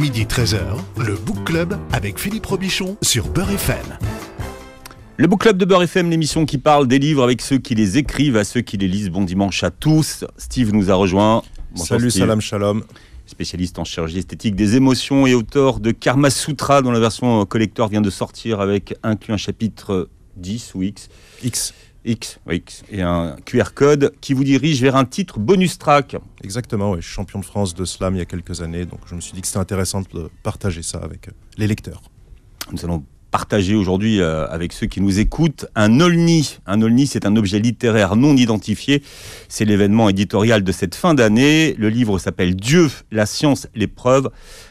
Midi 13h, le Book Club avec Philippe Robichon sur Beurre FM. Le Book Club de Beurre FM, l'émission qui parle des livres avec ceux qui les écrivent, à ceux qui les lisent. Bon dimanche à tous. Steve nous a rejoint. Salut, salam, shalom. Spécialiste en chirurgie esthétique des émotions et auteur de Karma Sutra, dont la version euh, collector vient de sortir avec inclus un chapitre 10 euh, ou X. X. X, oui, X, et un QR code qui vous dirige vers un titre bonus track. Exactement, oui. champion de France de slam il y a quelques années, donc je me suis dit que c'était intéressant de partager ça avec euh, les lecteurs. Nous allons partager aujourd'hui euh, avec ceux qui nous écoutent un olni. Un olni, c'est un objet littéraire non identifié. C'est l'événement éditorial de cette fin d'année. Le livre s'appelle Dieu, la science, l'épreuve,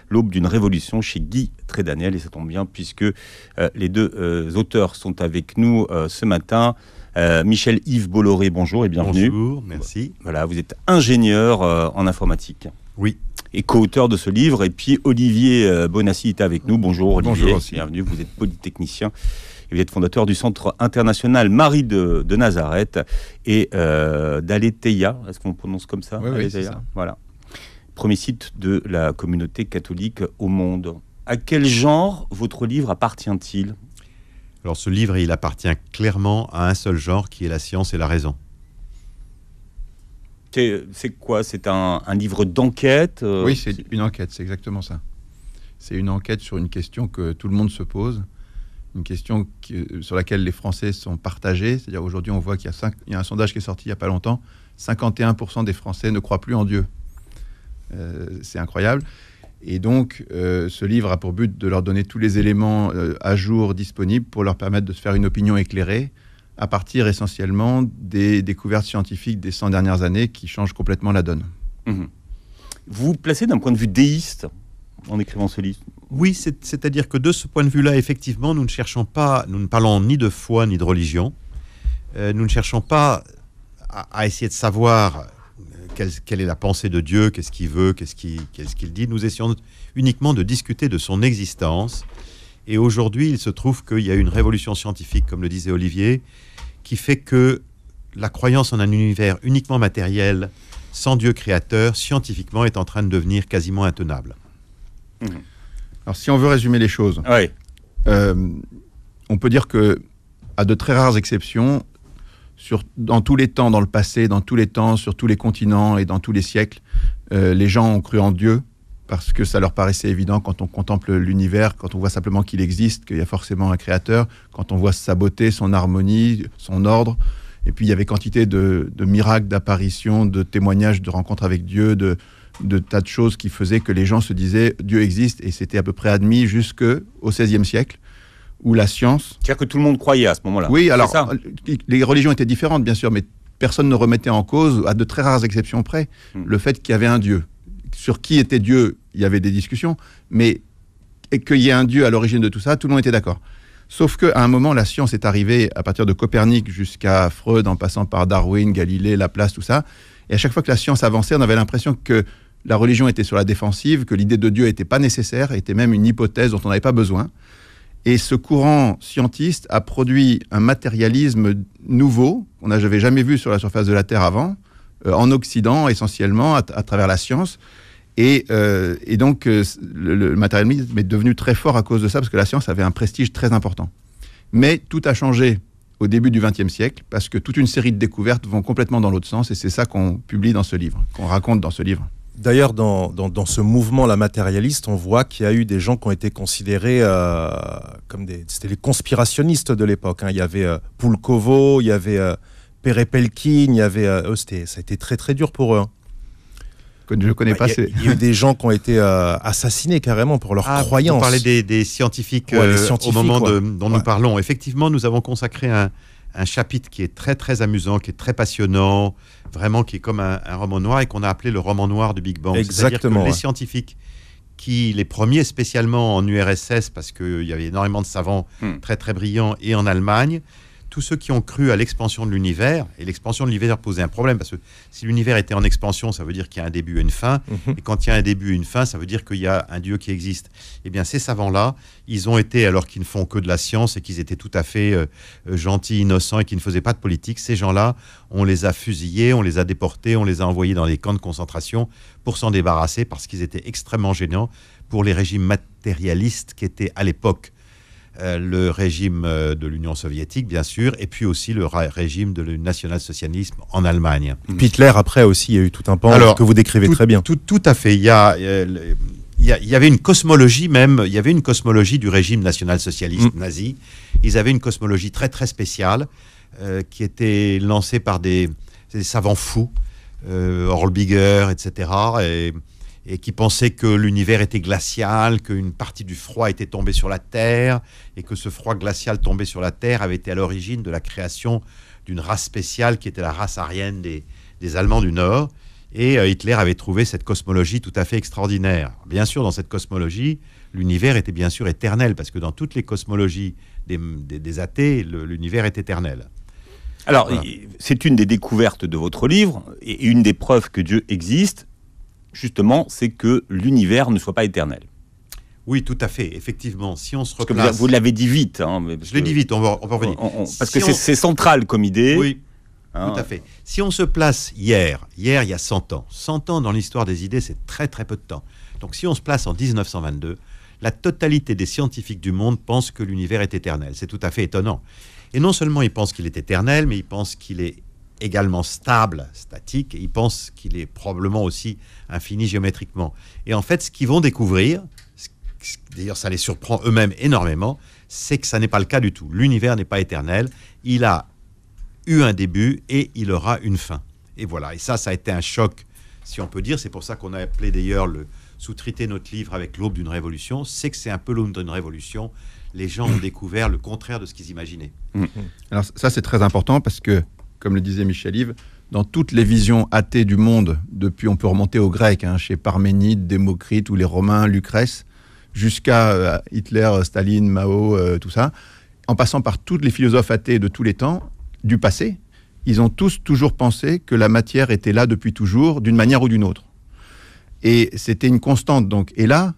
l'aube d'une révolution chez Guy Trédaniel. Et ça tombe bien puisque euh, les deux auteurs sont avec nous ce matin. Euh, Michel Yves Bolloré, bonjour et bienvenue. Bonjour, merci. Voilà, vous êtes ingénieur euh, en informatique. Oui. Et co-auteur de ce livre. Et puis Olivier euh, Bonassi est avec nous. Bonjour Olivier. Bonjour aussi. Bienvenue. Vous êtes polytechnicien. Et vous êtes fondateur du Centre international Marie de, Nazareth et euh, d'Aletheia. Est-ce qu'on prononce comme ça, oui, Voilà. Premier site de la communauté catholique au monde. À quel genre votre livre appartient-il alors ce livre, il appartient clairement à un seul genre qui est la science et la raison. C'est quoi C'est un, livre d'enquête euh, Oui, c'est une enquête, c'est exactement ça. C'est une enquête sur une question que tout le monde se pose, une question euh, sur laquelle les Français sont partagés. C'est-à-dire aujourd'hui, on voit qu'il y, a un sondage qui est sorti il n'y a pas longtemps 51% des Français ne croient plus en Dieu. Euh, c'est incroyable. Et donc, euh, ce livre a pour but de leur donner tous les éléments euh, à jour disponibles pour leur permettre de se faire une opinion éclairée à partir essentiellement des découvertes scientifiques des 100 dernières années qui changent complètement la donne. Mhm. Vous vous placez d'un point de vue déiste en écrivant ce livre Oui, c'est-à-dire que de ce point de vue-là, effectivement, nous ne cherchons pas, nous ne parlons ni de foi ni de religion. Euh, nous ne cherchons pas à essayer de savoir quelle, est la pensée de Dieu, qu'est-ce qu'il veut, qu'est-ce qu'il dit. Nous essayons uniquement de discuter de son existence. Et aujourd'hui, il se trouve qu'il y a une révolution scientifique, comme le disait Olivier, qui fait que la croyance en un univers uniquement matériel, sans Dieu créateur, scientifiquement, est en train de devenir quasiment intenable. Mhm. Alors, si on veut résumer les choses, euh, on peut dire que, à de très rares exceptions, dans tous les temps, dans le passé, dans tous les temps, sur tous les continents et dans tous les siècles, euh, les gens ont cru en Dieu parce que ça leur paraissait évident quand on contemple l'univers, quand on voit simplement qu'il existe, qu'il y a forcément un créateur, quand on voit sa beauté, son harmonie, son ordre. Et puis il y avait quantité de, miracles, d'apparitions, de témoignages, de rencontres avec Dieu, de, de tas de choses qui faisaient que les gens se disaient Dieu existe et c'était à peu près admis jusqu'au XVIe siècle ou la science. C'est-à-dire que tout le monde croyait à ce moment-là. Oui, alors euh, les religions étaient différentes, bien sûr, mais personne ne remettait en cause, à de très rares exceptions près, hmm. le fait qu'il y avait un Dieu. Sur qui était Dieu, il y avait des discussions, mais qu'il y ait un Dieu à l'origine de tout ça, tout le monde était d'accord. Sauf qu'à un moment, la science est arrivée à partir de Copernic jusqu'à Freud, en passant par Darwin, Galilée, Laplace, tout ça. Et à chaque fois que la science avançait, on avait l'impression que la religion était sur la défensive, que l'idée de Dieu n'était pas nécessaire, était même une hypothèse dont on n'avait pas besoin. Et ce courant scientiste a produit un matérialisme nouveau qu'on n'avait jamais vu sur la surface de la Terre avant, euh, en Occident essentiellement, à, travers la science. Et, euh, donc euh, le, le, matérialisme est devenu très fort à cause de ça, parce que la science avait un prestige très important. Mais tout a changé au début du XXe siècle, parce que toute une série de découvertes vont complètement dans l'autre sens, et c'est ça qu'on publie dans ce livre, qu'on raconte dans ce livre. D'ailleurs, dans, ce mouvement, la matérialiste, on voit qu'il y a eu des gens qui ont été considérés euh, comme des... C'était les conspirationnistes de l'époque. Hein. Il y avait euh, Poulkovo, il y avait euh, Perepelkin, il y avait... ça a été très très dur pour eux. Hein. Je ne connais bah, pas. Il y, a eu des gens qui ont été assassinés carrément pour leurs ah, croyances. On parlait des, scientifiques, au moment dont nous parlons. Effectivement, nous avons consacré un, un chapitre qui est très très amusant, qui est très passionnant, vraiment qui est comme un, roman noir et qu'on a appelé le roman noir du Big Bang. Exactement. Les scientifiques qui, les premiers spécialement en URSS, parce qu'il y avait énormément de savants hmm. très très brillants, et en Allemagne, tous ceux qui ont cru à l'expansion de l'univers, et l'expansion de l'univers posait un problème, parce que si l'univers était en expansion, ça veut dire qu'il y a un début et une fin, mhm. et quand il y a un début et une fin, ça veut dire qu'il y a un Dieu qui existe. Eh bien, ces savants-là, ils ont été, alors qu'ils ne font que de la science et qu'ils étaient tout à fait euh, euh, gentils, innocents et qu'ils ne faisaient pas de politique, ces gens-là, on les a fusillés, on les a déportés, on les a envoyés dans les camps de concentration pour s'en débarrasser, parce qu'ils étaient extrêmement gênants pour les régimes matérialistes qui étaient à l'époque euh, le régime euh, de l'Union soviétique, bien sûr, et puis aussi le régime de national-socialisme en Allemagne. Mmh. Hitler, après aussi, il y a eu tout un pan que vous décrivez très bien. Tout, à fait. Euh, il y a. il y, avait une cosmologie même, il y avait une cosmologie du régime national-socialiste mmh. nazi. Ils avaient une cosmologie très très spéciale qui était lancée par des, savants fous, euh, etc. Et et qui pensaient que l'univers était glacial, qu'une partie du froid était tombée sur la Terre, et que ce froid glacial tombé sur la Terre avait été à l'origine de la création d'une race spéciale qui était la race aryenne des, Allemands du Nord. Et euh, Hitler avait trouvé cette cosmologie tout à fait extraordinaire. Bien sûr, dans cette cosmologie, l'univers était bien sûr éternel, parce que dans toutes les cosmologies des, athées, l'univers est éternel. Alors, c'est une des découvertes de votre livre, et une des preuves que Dieu existe, justement, c'est que l'univers ne soit pas éternel. Oui, tout à fait, effectivement. Si on se replace... vous, l'avez dit vite. Hein, Je l'ai dit vite, on va, revenir. parce que c'est central comme idée. Oui, hein. tout à fait. Si on se place hier, hier il y a 100 ans, 100 ans dans l'histoire des idées, c'est très très peu de temps. Donc si on se place en 1922, la totalité des scientifiques du monde pensent que l'univers est éternel. C'est tout à fait étonnant. Et non seulement ils pensent qu'il est éternel, mais ils pensent qu'il est également stable, statique, et ils pensent qu'il est probablement aussi infini géométriquement. Et en fait, ce qu'ils vont découvrir, d'ailleurs ça les surprend eux-mêmes énormément, c'est que ça n'est pas le cas du tout. L'univers n'est pas éternel, il a eu un début et il aura une fin. Et voilà, et ça, ça a été un choc, si on peut dire, c'est pour ça qu'on a appelé d'ailleurs le sous-traité notre livre avec l'aube d'une révolution, c'est que c'est un peu l'aube d'une révolution, les gens ont découvert le contraire de ce qu'ils imaginaient. Mm. Alors ça, c'est très important parce que comme le disait Michel Yves, dans toutes les visions athées du monde, depuis on peut remonter aux Grecs, hein, chez Parménide, Démocrite ou les Romains, Lucrèce, jusqu'à euh, Hitler, Staline, Mao, euh, tout ça, en passant par tous les philosophes athées de tous les temps, du passé, ils ont tous toujours pensé que la matière était là depuis toujours, d'une manière ou d'une autre. Et c'était une constante. Donc, et là,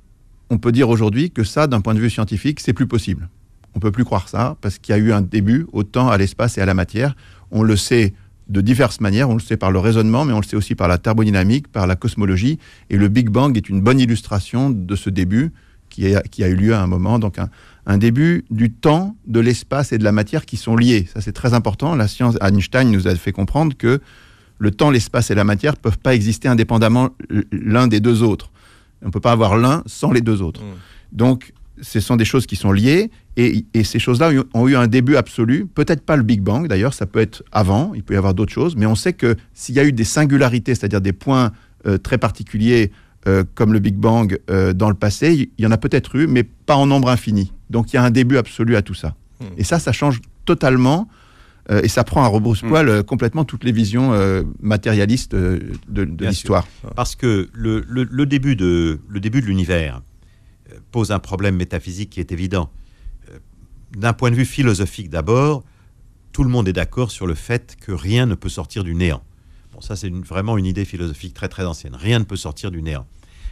on peut dire aujourd'hui que ça, d'un point de vue scientifique, c'est plus possible. On peut plus croire ça parce qu'il y a eu un début au temps, à l'espace et à la matière. On le sait de diverses manières, on le sait par le raisonnement, mais on le sait aussi par la thermodynamique, par la cosmologie. Et le Big Bang est une bonne illustration de ce début qui a, eu lieu à un moment, donc un, début du temps, de l'espace et de la matière qui sont liés. Ça, c'est très important. La science, Einstein nous a fait comprendre que le temps, l'espace et la matière ne peuvent pas exister indépendamment l'un des deux autres. On ne peut pas avoir l'un sans les deux autres. Mmh. Donc, ce sont des choses qui sont liées et, ces choses-là ont eu un début absolu, peut-être pas le Big Bang d'ailleurs, ça peut être avant, il peut y avoir d'autres choses, mais on sait que s'il y a eu des singularités, c'est-à-dire des points euh, très particuliers euh, comme le Big Bang euh, dans le passé, il y en a peut-être eu, mais pas en nombre infini. Donc il y a un début absolu à tout ça. Hmm. Et ça, ça change totalement et ça prend à rebrousse-poil hmm. complètement toutes les visions matérialistes de, l'histoire. Parce que le, le début de l'univers, euh, pose un problème métaphysique qui est évident. Euh, d'un point de vue philosophique d'abord, tout le monde est d'accord sur le fait que rien ne peut sortir du néant. Bon, ça c'est vraiment une idée philosophique très très ancienne. Rien ne peut sortir du néant.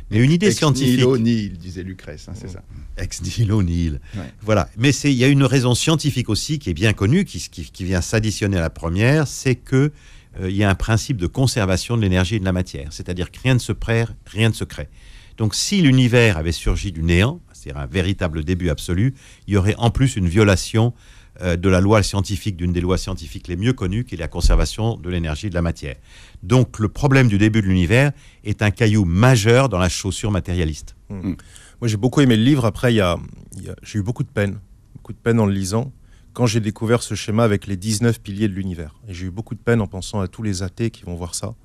Mais une idée ex scientifique. Nihilo disait Lucrèce, hein, c'est ça. Ex nihilo nihil. Voilà. Mais il y a une raison scientifique aussi qui est bien connue, qui, vient s'additionner à la première, c'est que euh, il y a un principe de conservation de l'énergie et de la matière. C'est-à-dire que rien ne se perd, rien ne se crée. Donc si l'univers avait surgi du néant, c'est-à-dire un véritable début absolu, il y aurait en plus une violation euh, de la loi scientifique, d'une des lois scientifiques les mieux connues, qui est la conservation de l'énergie et de la matière. Donc le problème du début de l'univers est un caillou majeur dans la chaussure matérialiste. Hmm. Hmm. Moi j'ai beaucoup aimé le livre, après j'ai eu beaucoup de peine, beaucoup de peine en le lisant, quand j'ai découvert ce schéma avec les 19 piliers de l'univers. j'ai eu beaucoup de peine en pensant à tous les athées qui vont voir ça.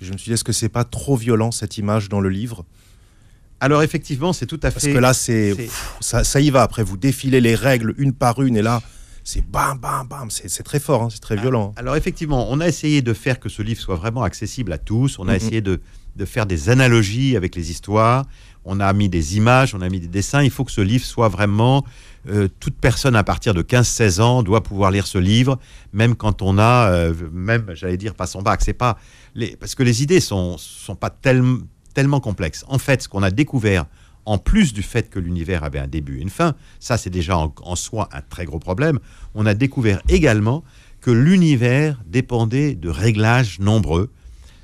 je me suis dit, est-ce que c'est pas trop violent cette image dans le livre alors effectivement, c'est tout à fait. Parce que là, c'est ça, y va. Après, vous défilez les règles une par une, et là, c'est bam, bam, bam. C'est très fort, hein, c'est très ah, violent. Hein. Alors effectivement, on a essayé de faire que ce livre soit vraiment accessible à tous. On a mm-hmm. essayé de, faire des analogies avec les histoires. On a mis des images, on a mis des dessins. Il faut que ce livre soit vraiment euh, toute personne à partir de 15-16 ans doit pouvoir lire ce livre, même quand on a, euh, même, j'allais dire, pas son bac. C'est pas parce que les idées sont sont pas tellement tellement complexe. En fait, ce qu'on a découvert, en plus du fait que l'univers avait un début et une fin, ça c'est déjà en, soi un très gros problème, on a découvert également que l'univers dépendait de réglages nombreux,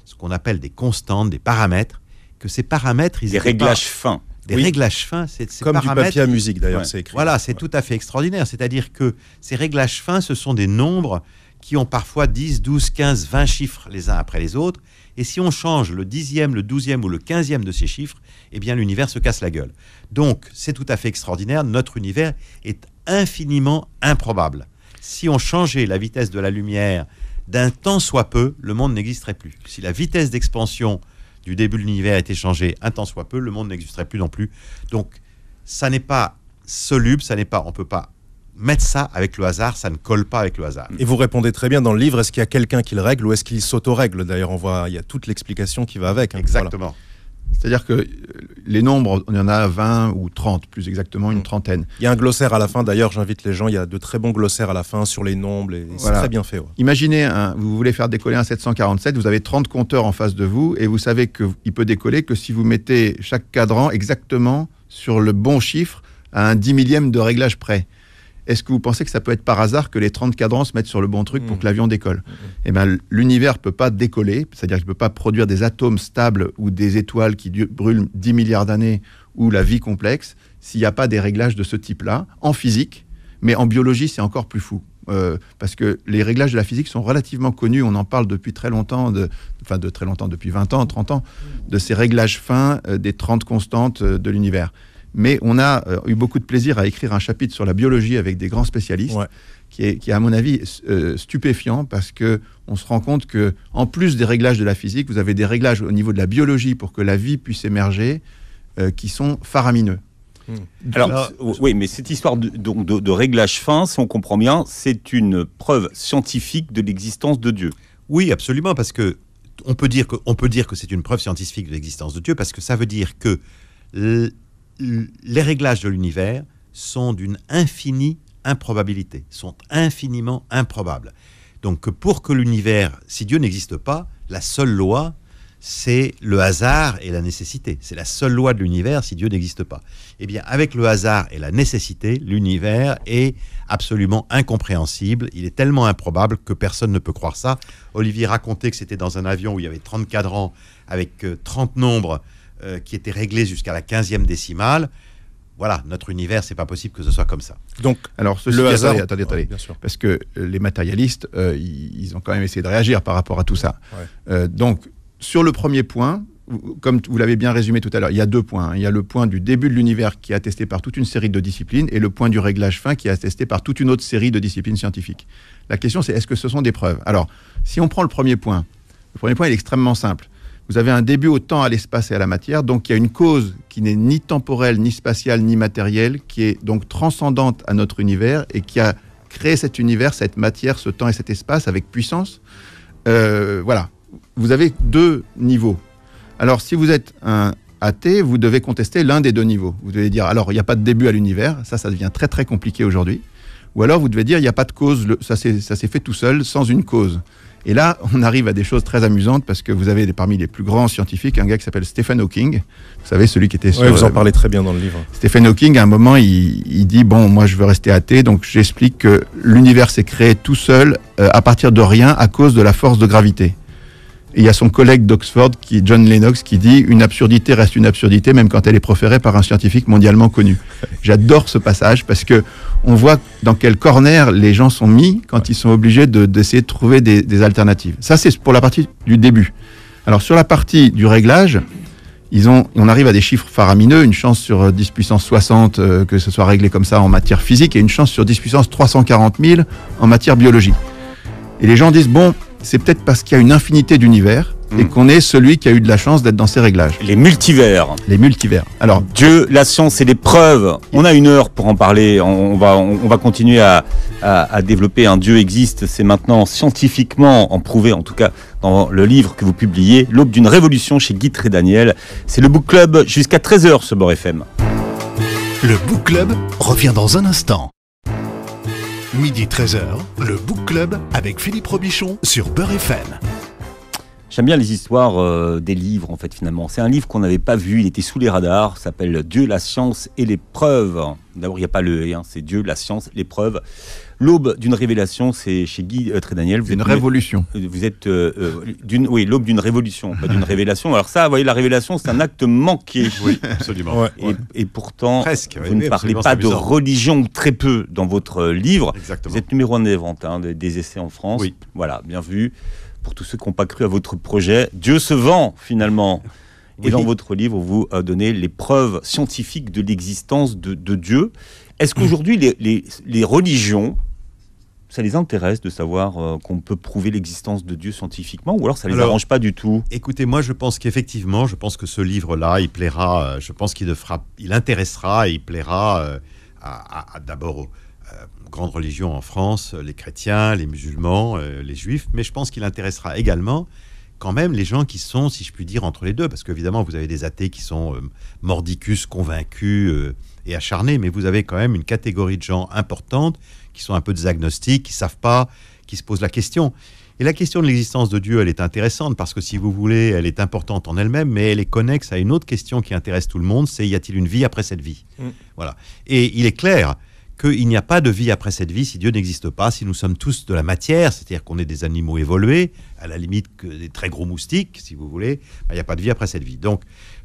ce qu'on appelle des constantes, des paramètres, que ces paramètres... Ils des réglages fins. Des réglages fins, c'est Comme paramètres, du papier à musique d'ailleurs, c'est écrit. Voilà, c'est tout à fait extraordinaire. C'est-à-dire que ces réglages fins, ce sont des nombres qui ont parfois 10, 12, 15, 20 chiffres les uns après les autres, et si on change le dixième, le douzième ou le quinzième de ces chiffres, eh bien l'univers se casse la gueule. Donc c'est tout à fait extraordinaire. Notre univers est infiniment improbable. Si on changeait la vitesse de la lumière d'un temps soit peu, le monde n'existerait plus. Si la vitesse d'expansion du début de l'univers était changée un temps soit peu, le monde n'existerait plus non plus. Donc ça n'est pas soluble, ça n'est pas, on peut pas mettre ça avec le hasard, ça ne colle pas avec le hasard. Et vous répondez très bien dans le livre, est-ce qu'il y a quelqu'un qui le règle ou est-ce qu'il s'auto-règle D'ailleurs, on voit, il y a toute l'explication qui va avec. Hein. Exactement. C'est-à-dire que euh, les nombres, on y en a 20 ou 30, plus exactement une mm. trentaine. Il y a un glossaire à la fin, d'ailleurs, j'invite les gens, il y a de très bons glossaires à la fin sur les nombres, c'est très bien fait. Imaginez, vous voulez faire décoller un 747, vous avez 30 compteurs en face de vous, et vous savez qu'il peut décoller que si vous mettez chaque cadran exactement sur le bon chiffre, à un dix millième de réglage près. Est-ce que vous pensez que ça peut être par hasard que les 30 cadrans se mettent sur le bon truc pour mmh. que l'avion décolle mmh, mmh. Eh bien, l'univers ne peut pas décoller, c'est-à-dire qu'il ne peut pas produire des atomes stables ou des étoiles qui brûlent 10 milliards d'années ou la vie complexe s'il n'y a pas des réglages de ce type-là en physique, mais en biologie, c'est encore plus fou. Euh, parce que les réglages de la physique sont relativement connus, on en parle depuis très longtemps, enfin de très longtemps, depuis 20 ans, 30 ans, de ces réglages fins euh, des 30 constantes euh, de l'univers. Mais on a euh, eu beaucoup de plaisir à écrire un chapitre sur la biologie avec des grands spécialistes, qui, est, qui, est, à mon avis euh, stupéfiant parce que on se rend compte que, en plus des réglages de la physique, vous avez des réglages au niveau de la biologie pour que la vie puisse émerger, euh, qui sont faramineux. Hmm. Alors, oui, mais cette histoire de, donc de, réglage fin, si on comprend bien, c'est une preuve scientifique de l'existence de Dieu. Oui, absolument, parce que on peut dire que, on peut dire que c'est une preuve scientifique de l'existence de Dieu, parce que ça veut dire que les réglages de l'univers sont d'une infinie improbabilité, sont infiniment improbables. Donc pour que l'univers, si Dieu n'existe pas, la seule loi, c'est le hasard et la nécessité. C'est la seule loi de l'univers si Dieu n'existe pas. Eh bien, avec le hasard et la nécessité, l'univers est absolument incompréhensible. Il est tellement improbable que personne ne peut croire ça. Olivier racontait que c'était dans un avion où il y avait 30 cadrans avec 30 euh, nombres euh, qui était réglé jusqu'à la 15e décimale. Voilà, notre univers, c'est pas possible que ce soit comme ça. Donc, alors ce le hasard, attendez, attendez, parce que euh, les matérialistes, euh, ils ont quand même essayé de réagir par rapport à tout ça. donc, sur le premier point, comme vous l'avez bien résumé tout à l'heure, il y a deux points. Hein. Il y a le point du début de l'univers qui est attesté par toute une série de disciplines et le point du réglage fin qui est attesté par toute une autre série de disciplines scientifiques. La question, c'est est-ce que ce sont des preuves Alors, si on prend le premier point, le premier point est extrêmement simple vous avez un début au temps, à l'espace et à la matière. Donc il y a une cause qui n'est ni temporelle, ni spatiale, ni matérielle, qui est donc transcendante à notre univers et qui a créé cet univers, cette matière, ce temps et cet espace avec puissance. Euh, voilà, vous avez deux niveaux. Alors si vous êtes un athée, vous devez contester l'un des deux niveaux. Vous devez dire, alors il n'y a pas de début à l'univers, ça ça devient très très compliqué aujourd'hui. Ou alors vous devez dire, il n'y a pas de cause, ça s'est fait tout seul, sans une cause. Et là, on arrive à des choses très amusantes parce que vous avez parmi les plus grands scientifiques un gars qui s'appelle Stephen Hawking. Vous savez, celui qui était sur. Oui, vous en euh, parlez très bien dans le livre. Stephen Hawking, à un moment, il, dit Bon, moi, je veux rester athée, donc j'explique que l'univers s'est créé tout seul euh, à partir de rien à cause de la force de gravité il y a son collègue d'Oxford, qui, John Lennox, qui dit Une absurdité reste une absurdité, même quand elle est proférée par un scientifique mondialement connu. J'adore ce passage parce que on voit dans quel corner les gens sont mis quand ils sont obligés d'essayer de, trouver des, alternatives. Ça, c'est pour la partie du début. Alors, sur la partie du réglage, ils ont, on arrive à des chiffres faramineux, une chance sur 10 puissance 60 euh, que ce soit réglé comme ça en matière physique et une chance sur 10 puissance 340 000 en matière biologique. Et les gens disent, bon, c'est peut-être parce qu'il y a une infinité d'univers et hmm. qu'on est celui qui a eu de la chance d'être dans ces réglages. Les multivers. Les multivers. Alors Dieu, la science et les preuves. On a une heure pour en parler. On va, on va continuer à, développer un Dieu existe. C'est maintenant scientifiquement en prouvé, en tout cas dans le livre que vous publiez, L'aube d'une révolution chez Guy et Daniel. C'est le book club jusqu'à 13h ce Bord FM. Le book club revient dans un instant. Midi 13h, le Book Club avec Philippe Robichon sur Beurre FM. J'aime bien les histoires euh, des livres, en fait, finalement. C'est un livre qu'on n'avait pas vu, il était sous les radars, s'appelle Dieu, la science et les preuves. D'abord, il n'y a pas le et hein, », c'est Dieu, la science, les preuves. L'aube d'une révélation, c'est chez Guy euh, Trédaniel. C'est une révolution. Vous êtes. Euh, euh, d'une, oui, l'aube d'une révolution, pas d'une révélation. Alors, ça, vous voyez, la révélation, c'est un acte manqué. Oui, absolument. et, pourtant, vous ne parlez pas de religion très peu dans votre livre. Exactement. Vous êtes numéro un des ventes des, des, essais en France. Oui. Voilà, bien vu pour tous ceux qui n'ont pas cru à votre projet. Dieu se vend finalement. Et dans votre livre, vous donnez les preuves scientifiques de l'existence de, Dieu. Est-ce qu'aujourd'hui, les, religions, ça les intéresse de savoir euh, qu'on peut prouver l'existence de Dieu scientifiquement, ou alors ça les arrange pas du tout Écoutez, moi, je pense qu'effectivement, je pense que ce livre-là, il plaira. Euh, je pense qu'il il intéressera, et il plaira euh, à, euh, grande religion en France, euh, les chrétiens, les musulmans, euh, les juifs, mais je pense qu'il intéressera également quand même les gens qui sont, si je puis dire, entre les deux, parce qu'évidemment, vous avez des athées qui sont mordicus, convaincus et acharnés, mais vous avez quand même une catégorie de gens importantes qui sont un peu des agnostiques, qui savent pas, qui se posent la question. Et la question de l'existence de Dieu, elle est intéressante parce que si vous voulez, elle est importante en elle-même, mais elle est connexe à une autre question qui intéresse tout le monde, c'est y a-t-il une vie après cette vie mm. Voilà. Et il est clair qu'il n'y a pas de vie après cette vie si Dieu n'existe pas, si nous sommes tous de la matière, c'est-à-dire qu'on est des animaux évolués, à la limite que des très gros moustiques, si vous voulez, ben, il n'y a pas de vie après cette vie. Donc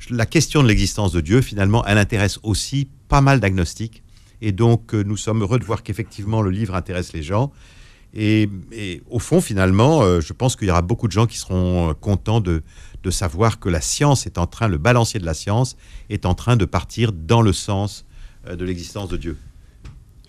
la question de l'existence de Dieu, finalement, elle intéresse aussi pas mal d'agnostiques. Et donc euh, nous sommes heureux de voir qu'effectivement le livre intéresse les gens. Et, au fond, finalement, euh, je pense qu'il y aura beaucoup de gens qui seront euh, contents de, de savoir que la science est en train, le balancier de la science est en train de partir dans le sens de l'existence de Dieu.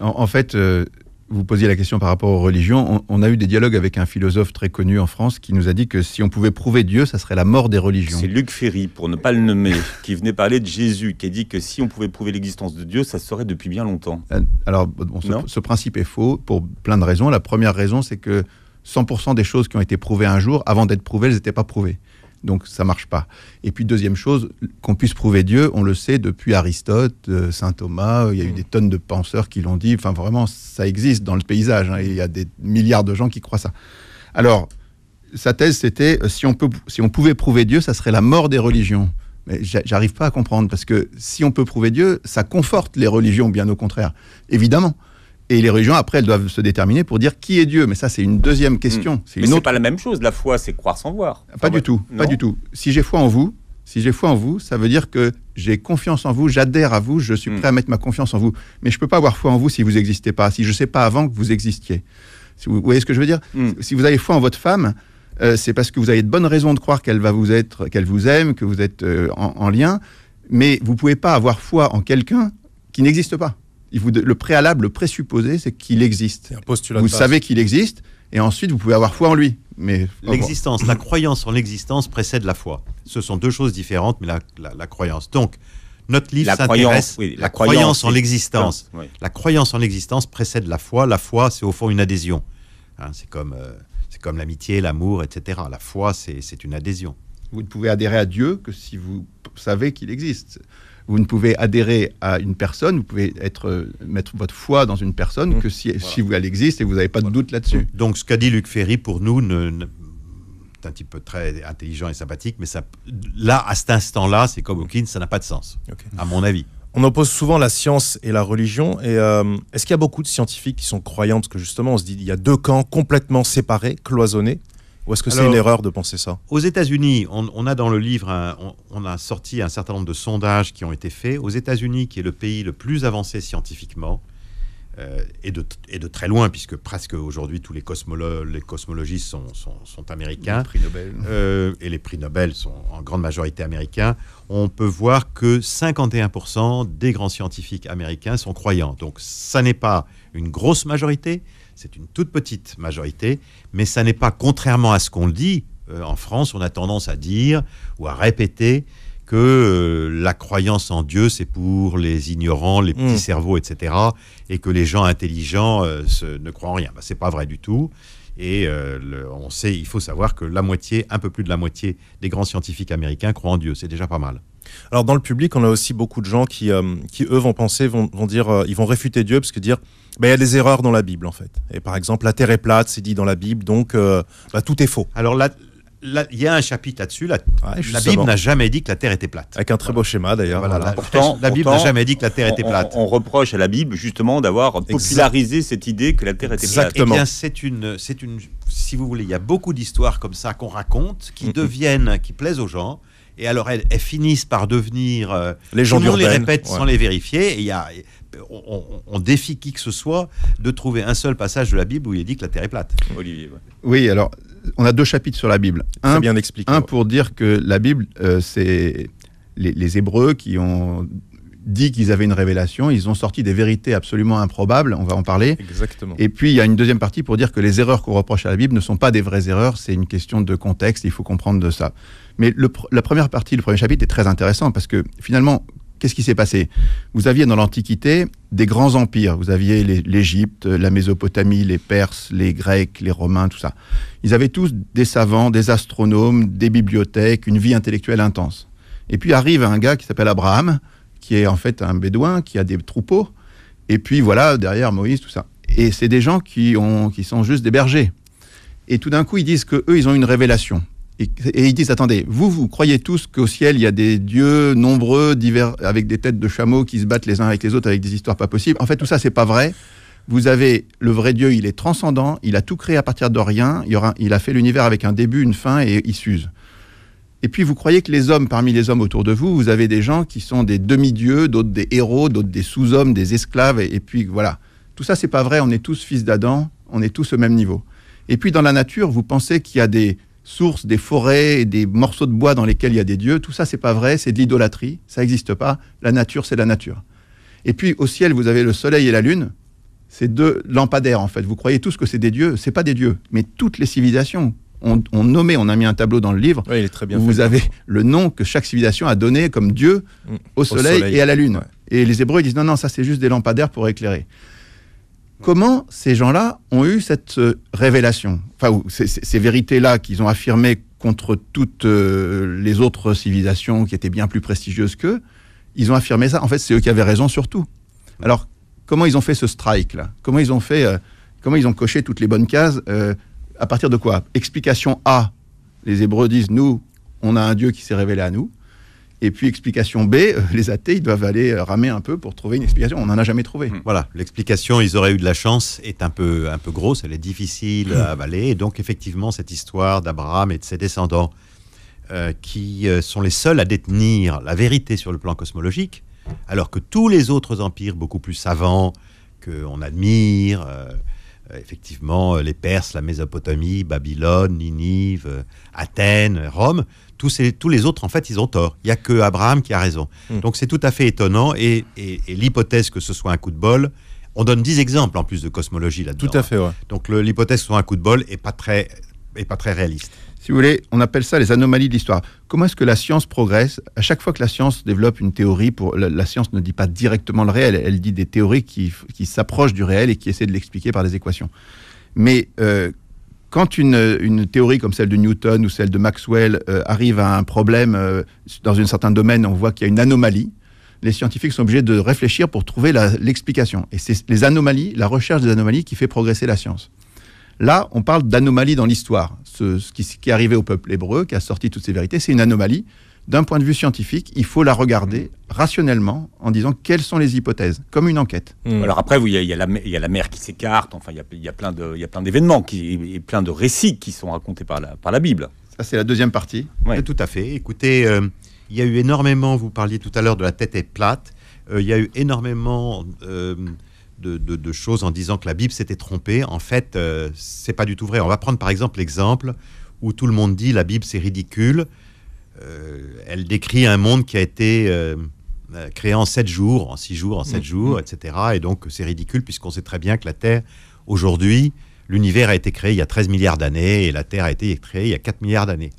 En, fait, euh, vous posiez la question par rapport aux religions. On, a eu des dialogues avec un philosophe très connu en France qui nous a dit que si on pouvait prouver Dieu, ça serait la mort des religions. C'est Luc Ferry, pour ne pas le nommer, qui venait parler de Jésus, qui a dit que si on pouvait prouver l'existence de Dieu, ça serait depuis bien longtemps. Euh, alors, ce, ce, principe est faux pour plein de raisons. La première raison, c'est que 100% des choses qui ont été prouvées un jour, avant d'être prouvées, elles n'étaient pas prouvées. Donc ça marche pas. Et puis deuxième chose, qu'on puisse prouver Dieu, on le sait depuis Aristote, euh, Saint Thomas, euh, il y a eu mm. des tonnes de penseurs qui l'ont dit, enfin vraiment ça existe dans le paysage, hein, il y a des milliards de gens qui croient ça. Alors, sa thèse c'était, euh, si, on peut, si on pouvait prouver Dieu, ça serait la mort des religions. Mais j'arrive pas à comprendre, parce que si on peut prouver Dieu, ça conforte les religions, bien au contraire, évidemment. Et les religions, après, elles doivent se déterminer pour dire qui est Dieu. Mais ça, c'est une deuxième hmm. question. C'est une pas la même chose. La foi, c'est croire sans voir. pas du tout. Pas du tout. Si j'ai foi en vous, si j'ai foi en vous, ça veut dire que j'ai confiance en vous, j'adhère à vous, je suis hmm. prêt à mettre ma confiance en vous. Mais je ne peux pas avoir foi en vous si vous n'existez pas, si je ne sais pas avant que vous existiez. vous, voyez ce que je veux dire hmm. Si vous avez foi en votre femme, euh, c'est parce que vous avez de bonnes raisons de croire qu'elle va vous être, qu'elle vous aime, que vous êtes euh, en, en, lien. Mais vous pouvez pas avoir foi en quelqu'un qui n'existe pas vous, le préalable, le présupposé, c'est qu'il existe. vous savez qu'il existe, et ensuite vous pouvez avoir foi en lui. Mais l'existence, la croyance en l'existence précède la foi. Ce sont deux choses différentes, mais la, croyance. Donc, notre livre s'intéresse la, croyance, en l'existence. Ah, la croyance en l'existence précède la foi. La foi, c'est au fond une adhésion. Hein, c'est comme, euh, c'est comme l'amitié, l'amour, etc. La foi, c'est une adhésion. Vous ne pouvez adhérer à Dieu que si vous savez qu'il existe. Vous ne pouvez adhérer à une personne, vous pouvez être, euh, mettre votre foi dans une personne mmh. que si, elle existe et vous n'avez pas de doute là-dessus. Mmh. Donc ce qu'a dit Luc Ferry, pour nous, ne, un un peu très intelligent et sympathique, mais ça, là, à cet instant-là, c'est comme Hawkins, ça n'a pas de sens, à mon avis. On oppose souvent la science et la religion. Et euh, est-ce qu'il y a beaucoup de scientifiques qui sont croyants Parce que justement, on se dit il y a deux camps complètement séparés, cloisonnés. Ou est-ce que c'est une erreur de penser ça Aux États-Unis, on, a dans le livre, on, a sorti un certain nombre de sondages qui ont été faits. Aux États-Unis, qui est le pays le plus avancé scientifiquement, euh, et, de, et, de, très loin, puisque presque aujourd'hui tous les, cosmologues les cosmologistes sont, américains. prix Nobel. Euh, et les prix Nobel sont en grande majorité américains. On peut voir que 51% des grands scientifiques américains sont croyants. Donc ça n'est pas une grosse majorité, c'est une toute petite majorité, mais ça n'est pas, contrairement à ce qu'on dit, euh, en France, on a tendance à dire ou à répéter que euh, la croyance en Dieu, c'est pour les ignorants, les petits hmm. cerveaux, etc., et que les gens intelligents euh, ne croient en rien. Bah, ce n'est pas vrai du tout. Et on sait, il faut savoir que la moitié, un peu plus de la moitié des grands scientifiques américains croient en Dieu. C'est déjà pas mal. Alors dans le public, on a aussi beaucoup de gens qui, qui eux, vont penser, vont dire, ils vont réfuter Dieu parce que dire ben, il y a des erreurs dans la Bible, en fait. Et par exemple, la terre est plate, c'est dit dans la Bible, donc euh, bah, tout est faux. Alors là, il y a un chapitre là-dessus. La, Bible n'a jamais dit que la Terre était plate. Avec un très beau schéma d'ailleurs. Pourtant, la Bible n'a jamais dit que la Terre était plate. On, reproche à la Bible justement d'avoir popularisé cette idée que la Terre était plate. Exactement. Eh bien, c'est une, c'est une, si vous voulez, il y a beaucoup d'histoires comme ça qu'on raconte, qui deviennent, qui plaisent aux gens. Et alors elles, finissent par devenir. Euh, les gens les répète sans les vérifier. Et il y a on, défie qui que ce soit de trouver un seul passage de la Bible où il est dit que la Terre est plate. Olivier. Oui, alors on a deux chapitres sur la Bible. Un, bien expliqué. Un pour dire que la Bible, euh, c'est les, Hébreux qui ont dit qu'ils avaient une révélation, ils ont sorti des vérités absolument improbables, on va en parler. Exactement. Et puis il y a une deuxième partie pour dire que les erreurs qu'on reproche à la Bible ne sont pas des vraies erreurs, c'est une question de contexte, il faut comprendre de ça. Mais la première partie, le premier chapitre est très intéressant parce que finalement, Qu'est-ce qui s'est passé Vous aviez dans l'Antiquité des grands empires. Vous aviez l'Égypte, la Mésopotamie, les Perses, les Grecs, les Romains, tout ça. Ils avaient tous des savants, des astronomes, des bibliothèques, une vie intellectuelle intense. Et puis arrive un gars qui s'appelle Abraham, qui est en fait un bédouin, qui a des troupeaux. Et puis voilà, derrière Moïse, tout ça. Et c'est des gens qui, sont juste des bergers. Et tout d'un coup, ils disent que eux, ils ont une révélation. Et, ils disent attendez, vous, vous croyez tous qu'au ciel, il y a des dieux nombreux, divers, avec des têtes de chameaux qui se battent les uns avec les autres, avec des histoires pas possibles. En fait, tout ça, c'est pas vrai. Vous avez le vrai Dieu, il est transcendant, il a tout créé à partir de rien, il, a fait l'univers avec un début, une fin et il s'use. Et puis vous croyez que les hommes, parmi les hommes autour de vous, vous avez des gens qui sont des demi-dieux, d'autres des héros, d'autres des sous-hommes, des esclaves, et, et, puis voilà. Tout ça, c'est pas vrai, on est tous fils d'Adam, on est tous au même niveau. Et puis dans la nature, vous pensez qu'il y a des sources, des forêts des morceaux de bois dans lesquels il y a des dieux. Tout ça, c'est pas vrai, c'est de l'idolâtrie, ça n'existe pas. La nature, c'est la nature. Et puis au ciel, vous avez le soleil et la lune. C'est deux lampadaires en fait. Vous croyez tous que c'est des dieux, c'est pas des dieux. Mais toutes les civilisations ont, nommé, on a mis un tableau dans le livre. vous avez le nom que chaque civilisation a donné comme dieu mm. au, soleil et à la lune. Et les Hébreux ils disent non non, ça c'est juste des lampadaires pour éclairer. Comment ces gens-là ont eu cette euh, révélation Enfin, ces, vérités-là qu'ils ont affirmées contre toutes euh, les autres civilisations qui étaient bien plus prestigieuses qu'eux, ils ont affirmé ça. En fait, c'est eux qui avaient raison surtout. Alors, comment ils ont fait ce strike-là Comment ils ont fait euh, Comment ils ont coché toutes les bonnes cases À partir de quoi Explication A les Hébreux disent nous, on a un Dieu qui s'est révélé à nous. Et puis explication B, euh, les athées, ils doivent aller euh, ramer un peu pour trouver une explication. On n'en a jamais trouvé. Hmm. Voilà, l'explication, ils auraient eu de la chance, est un peu, un peu grosse, elle est difficile à hmm. avaler. Et donc effectivement, cette histoire d'Abraham et de ses descendants, euh, qui sont les seuls à détenir la vérité sur le plan cosmologique, alors que tous les autres empires beaucoup plus savants, qu'on admire, effectivement, les Perses, la Mésopotamie, Babylone, Ninive, Athènes, Rome, tous, tous les autres, en fait, ils ont tort. Il n'y a que Abraham qui a raison. Hmm. Donc c'est tout à fait étonnant. Et, l'hypothèse que ce soit un coup de bol, on donne dix exemples en plus de cosmologie là-dedans. Tout à fait, ouais. Hein. Donc l'hypothèse que ce soit un coup de bol n'est pas, très, pas très réaliste. Si vous voulez, on appelle ça les anomalies de l'histoire. Comment est-ce que la science progresse À chaque fois que la science développe une théorie, pour, la, science ne dit pas directement le réel, elle dit des théories qui, qui s'approchent du réel et qui essaient de l'expliquer par des équations. Mais euh, quand une, théorie comme celle de Newton ou celle de Maxwell euh, arrive à un problème euh, dans un certain domaine, on voit qu'il y a une anomalie. Les scientifiques sont obligés de réfléchir pour trouver l'explication. Et c'est les anomalies, la recherche des anomalies qui fait progresser la science. Là, on parle d'anomalie dans l'histoire. Ce, qui, ce, qui, est arrivé au peuple hébreu, qui a sorti toutes ces vérités, c'est une anomalie d'un point de vue scientifique, il faut la regarder rationnellement en disant quelles sont les hypothèses, comme une enquête. Hmm. Alors après, il y, y, a la mer qui s'écarte, enfin, il y, y a, plein d'événements et plein de récits qui sont racontés par la, par la Bible. Ça, c'est la deuxième partie. Tout à fait. Écoutez, euh, il y a eu énormément, vous parliez tout à l'heure de la tête est plate, euh, il y a eu énormément... Euh, de, de, choses en disant que la Bible s'était trompée. En fait, c'est pas du tout vrai. On va prendre par exemple l'exemple où tout le monde dit la Bible c'est ridicule. Euh, elle décrit un monde qui a été euh, euh, créé en 7 jours, en 6 jours, en 7 mm. jours, mm. etc. Et donc c'est ridicule puisqu'on sait très bien que la Terre, aujourd'hui, l'univers a été créé il y a 13 milliards d'années et la Terre a été créée il y a 4 milliards d'années.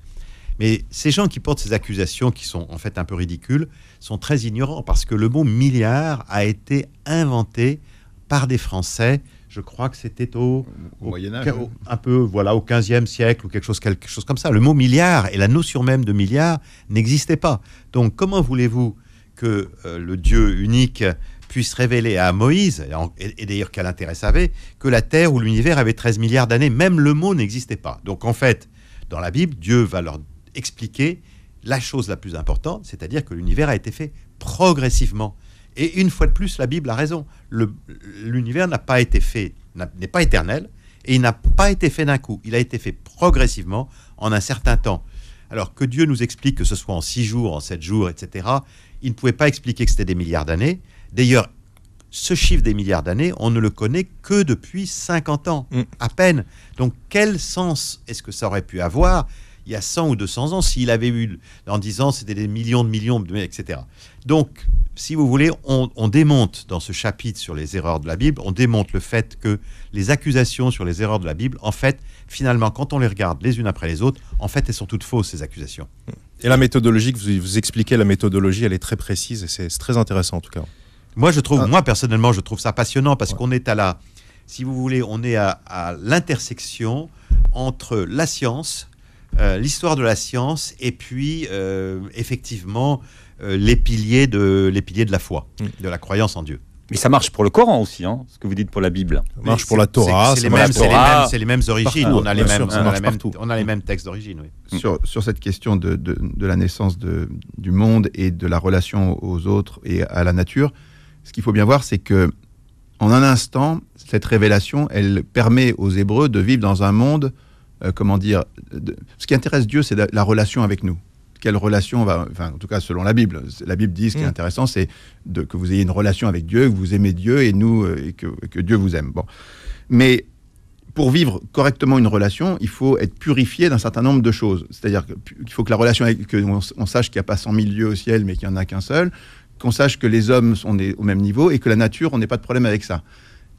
Mais ces gens qui portent ces accusations, qui sont en fait un peu ridicules, sont très ignorants parce que le mot milliard a été inventé par des Français je crois que c'était au, Moyen Âge, un peu voilà au 15e siècle ou quelque chose quelque chose comme ça. Le mot milliard et la notion même de milliard n'existait pas. Donc comment voulez-vous que euh, le Dieu unique puisse révéler à Moïse, et, et d'ailleurs quel intérêt ça avait, que la Terre ou l'univers avait 13 milliards d'années, même le mot n'existait pas. Donc en fait, dans la Bible, Dieu va leur expliquer la chose la plus importante, c'est-à-dire que l'univers a été fait progressivement. Et une fois de plus, la Bible a raison. L'univers n'a pas été fait, n'est pas éternel, et il n'a pas été fait d'un coup. Il a été fait progressivement en un certain temps. Alors que Dieu nous explique que ce soit en six jours, en sept jours, etc., il ne pouvait pas expliquer que c'était des milliards d'années. D'ailleurs, ce chiffre des milliards d'années, on ne le connaît que depuis 50 ans, mm. à peine. Donc quel sens est-ce que ça aurait pu avoir il y a 100 ou 200 ans, s'il avait eu, en ans, c'était des millions de millions, etc. Donc, si vous voulez, on, démonte dans ce chapitre sur les erreurs de la Bible, on démonte le fait que les accusations sur les erreurs de la Bible, en fait, finalement, quand on les regarde les unes après les autres, en fait, elles sont toutes fausses, ces accusations. Et la méthodologie, vous, vous expliquez la méthodologie, elle est très précise et c'est très intéressant en tout cas. Moi, je trouve, ah. moi personnellement, je trouve ça passionnant parce qu'on est à la, si vous voulez, on est à l'intersection entre la science, euh, l'histoire de la science et puis euh, effectivement euh, les, piliers de, les piliers de la foi, mm. de la croyance en Dieu. Mais ça marche pour le Coran aussi, hein, ce que vous dites pour la Bible. Ça marche pour la Torah. C'est les, les, les, mêmes origines. on, a les mêmes, on, a les mêmes textes d'origine. Mm. Sur, cette question de, la naissance du monde et de la relation aux autres et à la nature, ce qu'il faut bien voir, c'est que en un instant, cette révélation, elle permet aux Hébreux de vivre dans un monde euh, comment dire, ce qui intéresse Dieu, c'est la, relation avec nous. Quelle relation va, enfin, en tout cas selon la Bible, la Bible dit ce qui est mm. intéressant, c'est que vous ayez une relation avec Dieu, que vous aimez Dieu et nous, euh, et que, Dieu vous aime. Bon, mais pour vivre correctement une relation, il faut être purifié d'un certain nombre de choses. C'est-à-dire qu'il faut que la relation, qu'on sache qu'il n'y a pas 100 000 lieux au ciel, mais qu'il n'y en a qu'un seul, qu'on sache que les hommes sont au même niveau et que la nature, on n'a pas de problème avec ça.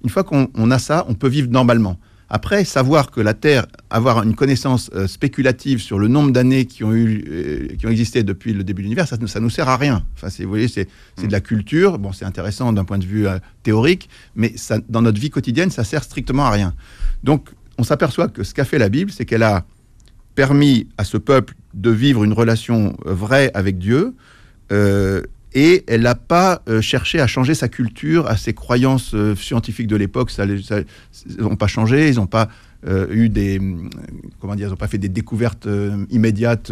Une fois qu'on a ça, on peut vivre normalement. Après, savoir que la Terre, avoir une connaissance euh, spéculative sur le nombre d'années qui, ont eu, euh, qui ont existé depuis le début de l'univers, ça ne nous sert à rien. Enfin, vous voyez, c'est de la mm. culture, bon, c'est intéressant d'un point de vue euh, théorique, mais ça, dans notre vie quotidienne, ça sert strictement à rien. Donc, on s'aperçoit que ce qu'a fait la Bible, c'est qu'elle a permis à ce peuple de vivre une relation vraie avec Dieu, et elle n'a pas euh, cherché à changer sa culture, à ses croyances euh, scientifiques de l'époque. Ça, n'ont pas changé, ils n'ont pas euh, eu des, hum, comment dire, ils n'ont pas fait des découvertes immédiates,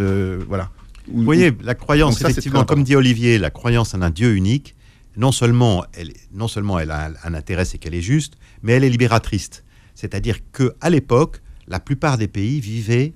voilà. Vous voyez, la croyance, effectivement, comme dit Olivier, la croyance en un Dieu unique, non seulement elle, non seulement elle a un, intérêt, c'est qu'elle est juste, mais elle est libératrice. C'est-à-dire que à l'époque, la plupart des pays vivaient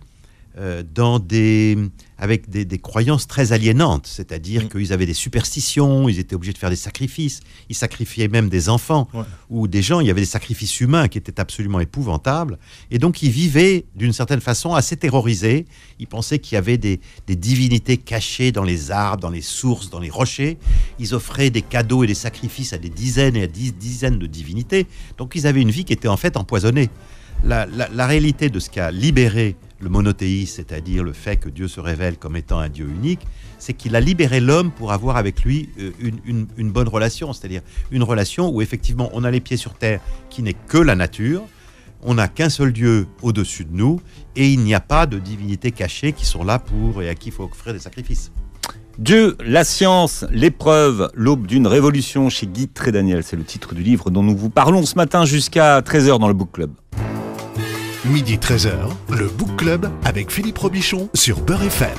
euh, dans des, avec des, croyances très aliénantes, c'est-à-dire mm. qu'ils avaient des superstitions, ils étaient obligés de faire des sacrifices, ils sacrifiaient même des enfants ou des gens, il y avait des sacrifices humains qui étaient absolument épouvantables, et donc ils vivaient d'une certaine façon assez terrorisés, ils pensaient qu'il y avait des, des, divinités cachées dans les arbres, dans les sources, dans les rochers, ils offraient des cadeaux et des sacrifices à des dizaines et à dix dizaines de divinités, donc ils avaient une vie qui était en fait empoisonnée la, réalité de ce qu'a libéré le monothéisme, c'est-à-dire le fait que Dieu se révèle comme étant un Dieu unique, c'est qu'il a libéré l'homme pour avoir avec lui euh, une, une bonne relation, c'est-à-dire une relation où effectivement on a les pieds sur terre qui n'est que la nature, on n'a qu'un seul Dieu au-dessus de nous et il n'y a pas de divinités cachées qui sont là pour et à qui il faut offrir des sacrifices. Dieu, la science, l'épreuve, l'aube d'une révolution chez Guy Trédaniel, c'est le titre du livre dont nous vous parlons ce matin jusqu'à 13h dans le Book Club midi 13h, le Book Club avec Philippe Robichon sur Beurre FM.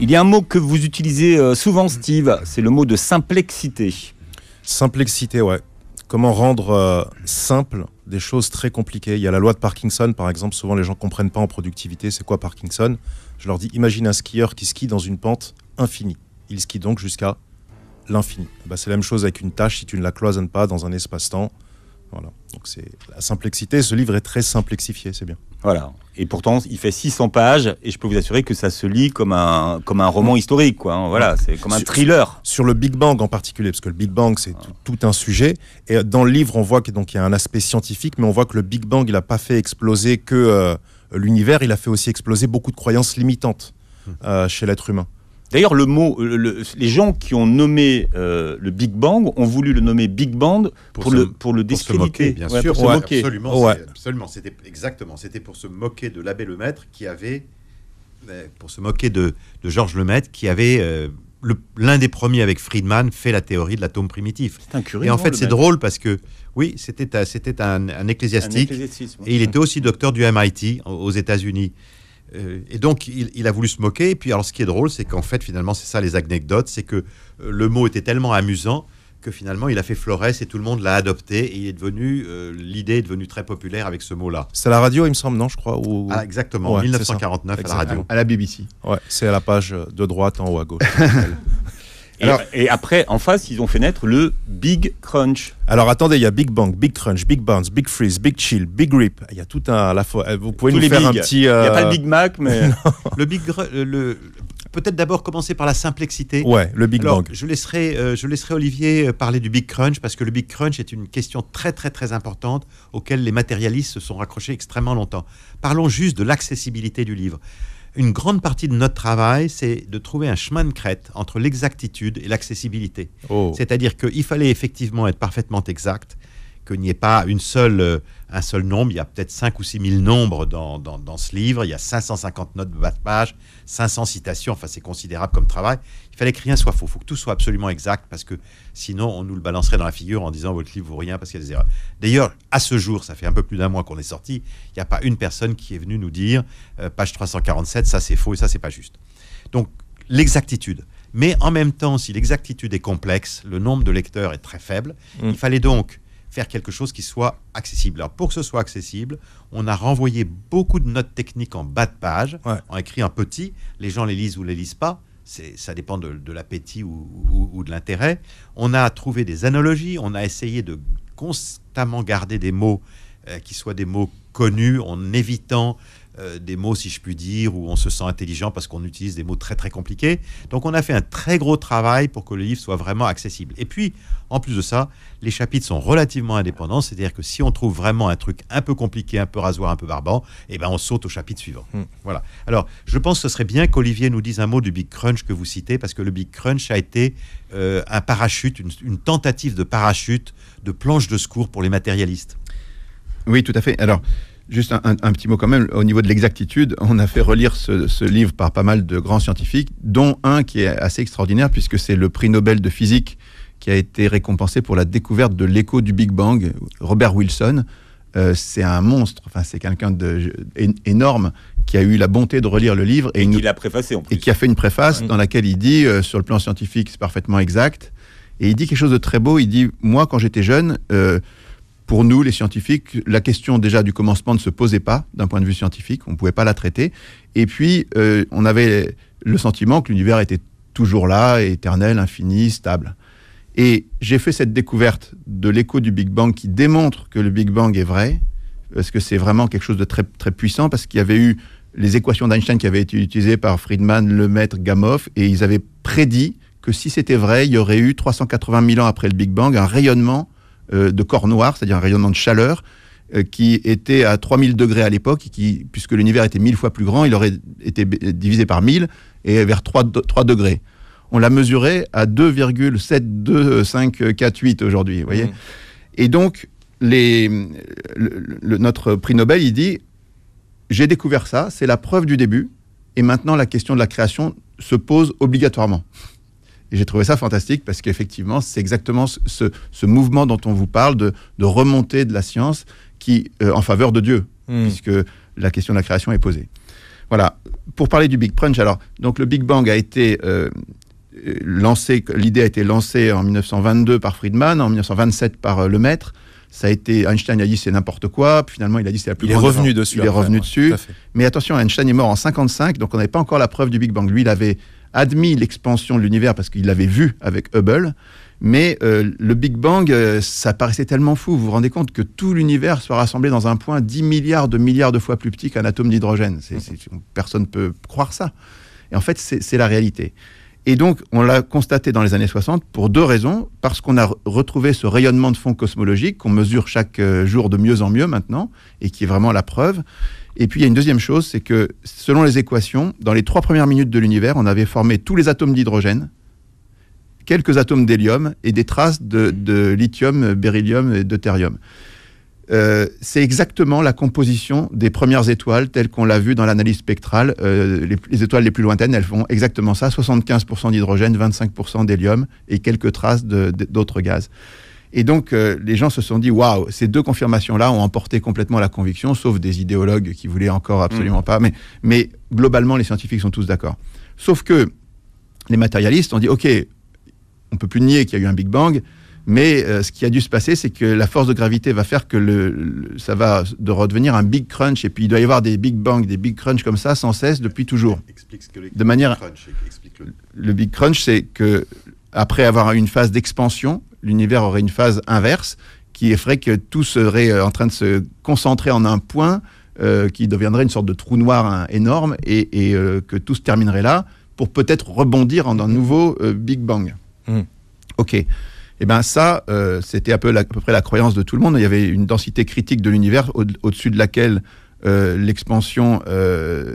Il y a un mot que vous utilisez euh, souvent, Steve, c'est le mot de simplexité. Simplexité, ouais. Comment rendre euh, simple des choses très compliquées Il y a la loi de Parkinson, par exemple. Souvent, les gens ne comprennent pas en productivité c'est quoi Parkinson. Je leur dis imagine un skieur qui skie dans une pente infinie. Il skie donc jusqu'à l'infini. Bah, c'est la même chose avec une tâche si tu ne la cloisonnes pas dans un espace-temps voilà. Donc c'est la simplexité. Ce livre est très simplexifié, c'est bien. Voilà. Et pourtant, il fait 600 pages, et je peux vous assurer que ça se lit comme un, comme un roman historique, quoi. Hein. Voilà, c'est comme un thriller. Sur, le Big Bang en particulier, parce que le Big Bang, c'est tout, un sujet. Et euh, dans le livre, on voit qu'il y a un aspect scientifique, mais on voit que le Big Bang, il n'a pas fait exploser que euh, l'univers, il a fait aussi exploser beaucoup de croyances limitantes hum. euh, chez l'être humain. D'ailleurs, le mot, les gens qui ont nommé euh, le Big Bang ont voulu le nommer Big Band pour, le, pour le Pour se moquer, bien sûr. Absolument, absolument. C'était exactement. C'était pour se moquer de l'abbé Lemaître qui avait, euh, pour se moquer de, de Georges Lemaître qui avait. Euh, l'un des premiers avec Friedman fait la théorie de l'atome primitif. C'est Et en fait, c'est drôle parce que, oui, c'était un, un, ecclésiastique. et il était aussi docteur du MIT aux États-Unis. Euh, et donc, il, a voulu se moquer. Et puis, alors, ce qui est drôle, c'est qu'en fait, finalement, c'est ça les anecdotes, c'est que euh, le mot était tellement amusant que finalement, il a fait Flores et tout le monde l'a adopté. Et il est devenu, euh, l'idée est devenue très populaire avec ce mot-là. C'est à la radio, il me semble, non, je crois ah, Exactement, en 1949, à la radio. À la BBC. Ouais, c'est à la page de droite en haut à gauche. Et, après, en face, ils ont fait naître le Big Crunch. Alors attendez, il y a Big Bang, Big Crunch, Big Bounce, Big Freeze, Big Chill, Big Rip. Il y a tout un la fois. Euh, vous pouvez nous faire un petit. Euh, il n'y a pas le Big Mac, mais le Big euh, le peut-être d'abord commencer par la simplexité. Ouais, le Big Bang. Je laisserai, je laisserai Olivier parler du Big Crunch parce que le Big Crunch est une question très très très importante auquel les matérialistes se sont raccrochés extrêmement longtemps. Parlons juste de l'accessibilité du livre une grande partie de notre travail, c'est de trouver un chemin de crête entre l'exactitude et l'accessibilité. Oh. C'est-à-dire qu'il fallait effectivement être parfaitement exact, qu'il n'y ait pas une seule euh, un seul nombre. Il y a peut-être 5 ou 6 000 nombres dans, ce livre. Il y a 550 notes de bas de page, 500 citations. Enfin, c'est considérable comme travail. Il fallait que rien soit faux. faut que tout soit absolument exact parce que sinon, on nous le balancerait dans la figure en disant votre livre vaut rien parce qu'il y a des erreurs. D'ailleurs, à ce jour, ça fait un peu plus d'un mois qu'on est sorti. Il n'y a pas une personne qui est venue nous dire euh, page 347, ça c'est faux et ça c'est pas juste. Donc, l'exactitude. Mais en même temps, si l'exactitude est complexe, le nombre de lecteurs est très faible. Mmh. Il fallait donc faire quelque chose qui soit accessible. Alors pour que ce soit accessible, on a renvoyé beaucoup de notes techniques en bas de page, on en écrit en petit. Les gens les lisent ou les lisent pas. Ça dépend de, l'appétit ou, de l'intérêt. On a trouvé des analogies. On a essayé de constamment garder des mots euh, qui soient des mots connus en évitant euh, des mots, si je puis dire, où on se sent intelligent parce qu'on utilise des mots très très compliqués. Donc on a fait un très gros travail pour que le livre soit vraiment accessible. Et puis, en plus de ça, les chapitres sont relativement indépendants, c'est-à-dire que si on trouve vraiment un truc un peu compliqué, un peu rasoir, un peu barbant, eh ben on saute au chapitre suivant. Hmm. Voilà. Alors, je pense que ce serait bien qu'Olivier nous dise un mot du Big Crunch que vous citez, parce que le Big Crunch a été euh, un parachute, une tentative de parachute, de planche de secours pour les matérialistes. Oui, tout à fait. Alors, Juste un, petit mot quand même, au niveau de l'exactitude, on a fait relire ce, livre par pas mal de grands scientifiques, dont un qui est assez extraordinaire, puisque c'est le prix Nobel de physique qui a été récompensé pour la découverte de l'écho du Big Bang, Robert Wilson. Euh, c'est un monstre, enfin, c'est quelqu'un d'énorme qui a eu la bonté de relire le livre. Et, qui l'a préfacé Et qui a fait une préface mm. dans laquelle il dit, euh, sur le plan scientifique, c'est parfaitement exact. Et il dit quelque chose de très beau, il dit, moi quand j'étais jeune, euh, pour nous, les scientifiques, la question déjà du commencement ne se posait pas d'un point de vue scientifique, on ne pouvait pas la traiter. Et puis, euh, on avait le sentiment que l'univers était toujours là, éternel, infini, stable. Et j'ai fait cette découverte de l'écho du Big Bang qui démontre que le Big Bang est vrai, parce que c'est vraiment quelque chose de très, très puissant, parce qu'il y avait eu les équations d'Einstein qui avaient été utilisées par Friedman, Lemaître, Gamow, et ils avaient prédit que si c'était vrai, il y aurait eu 380 000 ans après le Big Bang un rayonnement euh, de corps noir, c'est-à-dire un rayonnement de chaleur, euh, qui était à 3000 degrés à l'époque, qui, puisque l'univers était mille fois plus grand, il aurait été euh, divisé par 1000 et vers 3, degrés. On l'a mesuré à 2,72548 aujourd'hui, vous voyez. Mmh. Et donc, les, notre prix Nobel, il dit, j'ai découvert ça, c'est la preuve du début, et maintenant la question de la création se pose obligatoirement. Et j'ai trouvé ça fantastique parce qu'effectivement, c'est exactement ce, mouvement dont on vous parle de, de remontée de la science qui, euh, en faveur de Dieu, hmm. puisque la question de la création est posée. Voilà. Pour parler du Big Crunch, alors, donc le Big Bang a été euh, euh, lancé, l'idée a été lancée en 1922 par Friedman, en 1927 par le Lemaître. Ça a été, Einstein a dit c'est n'importe quoi, puis finalement il a dit c'est la plus il Est revenu dessus, il est revenu dessus. Mais attention, Einstein est mort en 55, donc on n'avait pas encore la preuve du Big Bang. Lui, il avait admis l'expansion de l'univers parce qu'il l'avait vu avec Hubble. Mais euh, le Big Bang, euh, ça paraissait tellement fou. Vous vous rendez compte que tout l'univers soit rassemblé dans un point 10 milliards de milliards de fois plus petit qu'un atome d'hydrogène. Mmh. personne ne peut croire ça. Et en fait, c'est la réalité. Et donc, on l'a constaté dans les années 60 pour deux raisons. Parce qu'on a retrouvé ce rayonnement de fond cosmologique qu'on mesure chaque euh, jour de mieux en mieux maintenant, et qui est vraiment la preuve. Et puis il y a une deuxième chose, c'est que selon les équations, dans les trois premières minutes de l'univers, on avait formé tous les atomes d'hydrogène, quelques atomes d'hélium et des traces de, lithium, beryllium et de thérium. Euh, c'est exactement la composition des premières étoiles telles qu'on l'a vu dans l'analyse spectrale. Euh, les, étoiles les plus lointaines, elles font exactement ça, 75% d'hydrogène, 25% d'hélium et quelques traces d'autres gaz. Et donc, euh, les gens se sont dit, waouh, ces deux confirmations-là ont emporté complètement la conviction, sauf des idéologues qui voulaient encore absolument mm. pas. Mais, mais globalement, les scientifiques sont tous d'accord. Sauf que les matérialistes ont dit, OK, on peut plus nier qu'il y a eu un Big Bang, mais euh, ce qui a dû se passer, c'est que la force de gravité va faire que le, ça va de redevenir un big crunch, et puis il doit y avoir des big bang, des big crunch comme ça sans cesse depuis toujours. de manière, le... big crunch, c'est que après avoir une phase d'expansion, l'univers aurait une phase inverse qui ferait que tout serait euh, en train de se concentrer en un point euh, qui deviendrait une sorte de trou noir hein, énorme et, euh, que tout se terminerait là pour peut-être rebondir en un nouveau Big Bang. Hmm. Ok. Et eh bien ça, c'était à peu, près la croyance de tout le monde. Il y avait une densité critique de l'univers au-dessus de laquelle l'expansion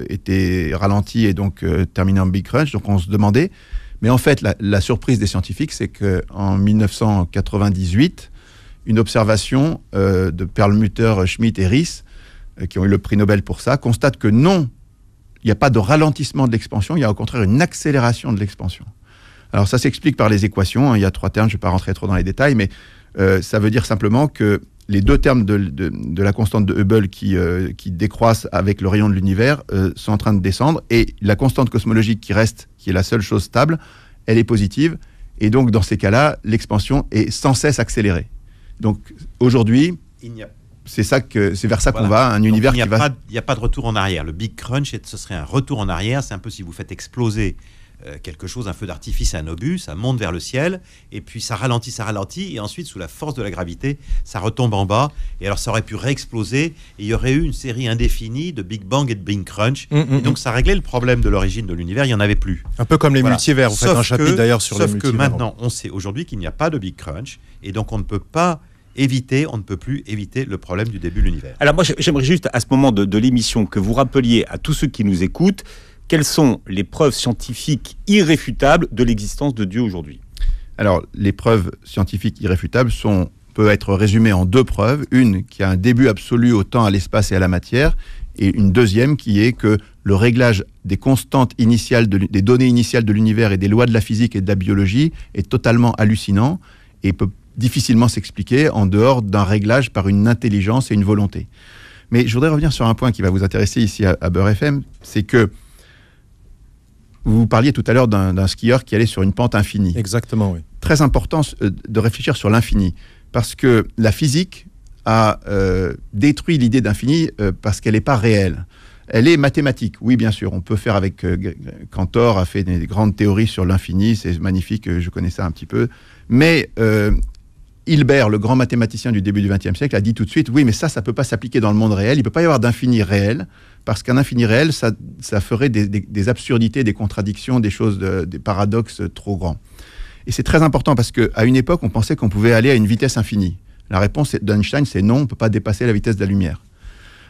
était ralentie et donc terminée en Big Crunch. Donc on se demandait, mais en fait, la, surprise des scientifiques, c'est qu'en 1998, une observation euh, de perlmutter Schmidt et Ries, euh, qui ont eu le prix Nobel pour ça, constate que non, il n'y a pas de ralentissement de l'expansion, il y a au contraire une accélération de l'expansion. Alors ça s'explique par les équations, hein. il y a trois termes, je ne vais pas rentrer trop dans les détails, mais euh, ça veut dire simplement que les deux termes de, la constante de Hubble qui, euh, qui décroissent avec le rayon de l'univers euh, sont en train de descendre et la constante cosmologique qui reste, qui est la seule chose stable, elle est positive. Et donc, dans ces cas-là, l'expansion est sans cesse accélérée. Donc, aujourd'hui, c'est ça que c'est vers ça qu'on va, un univers il qui va. Il n'y a pas de retour en arrière. Le Big Crunch, ce serait un retour en arrière. C'est un peu si vous faites exploser euh, quelque chose, un feu d'artifice, un obus, ça monte vers le ciel, et puis ça ralentit, ça ralentit, et ensuite, sous la force de la gravité, ça retombe en bas, et alors ça aurait pu réexploser, et il y aurait eu une série indéfinie de Big Bang et de Big Crunch, mm, mm, et donc mm. ça réglait le problème de l'origine de l'univers, il n'y en avait plus. Un peu comme les multivers, vous faites un chapitre d'ailleurs sur les multivers. que maintenant, on sait aujourd'hui qu'il n'y a pas de Big Crunch, et donc on ne peut pas éviter, on ne peut plus éviter le problème du début de l'univers. Alors moi, j'aimerais juste à ce moment de l'émission que vous rappeliez à tous ceux qui nous écoutent, quelles sont les preuves scientifiques irréfutables de l'existence de Dieu aujourd'hui Alors, les preuves scientifiques irréfutables sont être résumées en deux preuves. Une qui a un début absolu au temps, à l'espace et à la matière, et une deuxième qui est que le réglage des constantes initiales, des données initiales de l'univers et des lois de la physique et de la biologie est totalement hallucinant et peut difficilement s'expliquer en dehors d'un réglage par une intelligence et une volonté. Mais je voudrais revenir sur un point qui va vous intéresser ici à, à Beurre FM, c'est que vous parliez tout à l'heure d'un skieur qui allait sur une pente infinie. Exactement, oui. Très important euh, de réfléchir sur l'infini, parce que la physique a euh, détruit l'idée d'infini euh, parce qu'elle n'est pas réelle. Elle est mathématique, oui, bien sûr. On peut faire avec. Cantor a fait des grandes théories sur l'infini, c'est magnifique, je connais ça un petit peu. Mais Hilbert, le grand mathématicien du début du XXe siècle, a dit tout de suite oui, mais ça, ça ne peut pas s'appliquer dans le monde réel. Il ne peut pas y avoir d'infini réel parce qu'un infini réel, ça, ferait des, absurdités, des contradictions, des choses, des paradoxes trop grands. Et c'est très important parce qu'à une époque, on pensait qu'on pouvait aller à une vitesse infinie. La réponse d'Einstein, c'est non, on ne peut pas dépasser la vitesse de la lumière.